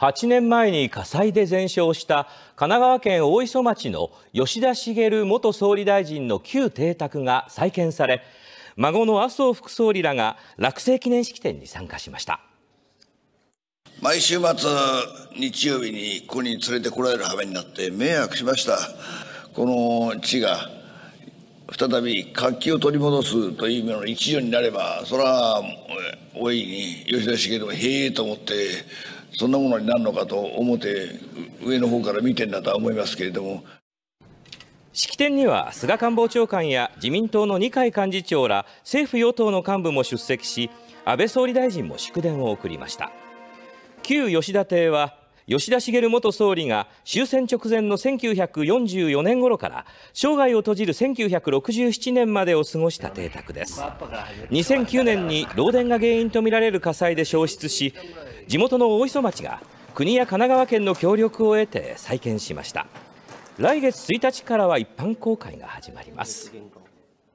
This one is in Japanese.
8年前に火災で全焼した神奈川県大磯町の吉田茂元総理大臣の旧邸宅が再建され孫の麻生副総理らが落成記念式典に参加しました毎週末日曜日にここに連れてこられる羽目になって迷惑しましたこの地が再び活気を取り戻すという意味の一助になればそれは大いに吉田茂もへえと思ってそんなものになるのかと思って上の方から見てんだとは思いますけれども式典には菅官房長官や自民党の二階幹事長ら政府与党の幹部も出席し安倍総理大臣も祝電を送りました旧吉田邸は吉田茂元総理が終戦直前の1944年頃から生涯を閉じる1967年までを過ごした邸宅です2009年に漏電が原因とみられる火災で焼失し地元の大磯町が国や神奈川県の協力を得て再建しました来月1日からは一般公開が始まります。